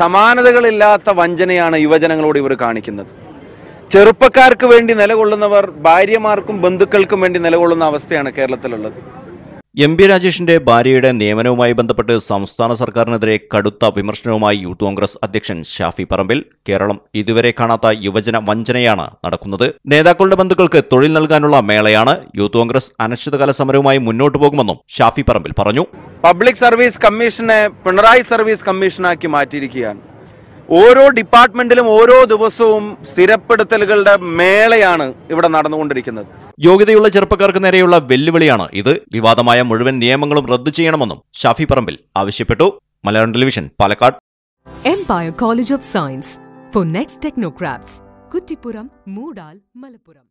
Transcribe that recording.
സമാനതകളില്ലാത്ത വഞ്ചനയാണ് യുവജനങ്ങളോട് ഇവർ കാണിക്കുന്നത് ചെറുപ്പക്കാർക്ക് വേണ്ടി നിലകൊള്ളുന്നവർ ഭാര്യമാർക്കും ബന്ധുക്കൾക്കും വേണ്ടി നിലകൊള്ളുന്ന അവസ്ഥയാണ് കേരളത്തിലുള്ളത് എം പി രാജേഷിന്റെ ഭാര്യയുടെ നിയമനവുമായി ബന്ധപ്പെട്ട് സംസ്ഥാന സർക്കാരിനെതിരെ കടുത്ത വിമർശനവുമായി യൂത്ത് കോൺഗ്രസ് അധ്യക്ഷൻ ഷാഫി പറമ്പിൽ കേരളം ഇതുവരെ കാണാത്ത യുവജന വഞ്ചനയാണ് നടക്കുന്നത് നേതാക്കളുടെ ബന്ധുക്കൾക്ക് തൊഴിൽ നൽകാനുള്ള മേളയാണ് യൂത്ത് കോൺഗ്രസ് അനിശ്ചിതകാല സമരവുമായി മുന്നോട്ടു പോകുമെന്നും ഷാഫി പറമ്പിൽ പറഞ്ഞു പബ്ലിക് സർവീസ് കമ്മീഷനെ പിണറായി സർവീസ് കമ്മീഷനാക്കി മാറ്റിയിരിക്കുകയാണ് ഓരോ ഡിപ്പാർട്ട്മെന്റിലും ഓരോ ദിവസവും സ്ഥിരപ്പെടുത്തലുകളുടെ മേളയാണ് ഇവിടെ നടന്നുകൊണ്ടിരിക്കുന്നത് യോഗ്യതയുള്ള ചെറുപ്പക്കാർക്ക് നേരെയുള്ള വെല്ലുവിളിയാണ് ഇത് വിവാദമായ മുഴുവൻ നിയമങ്ങളും റദ്ദു ചെയ്യണമെന്നും ഷാഫി പറമ്പിൽ ആവശ്യപ്പെട്ടു Malayalam television Palakkad Empire College of Science for Next Technocraft Kuttippuram Moodal Malappuram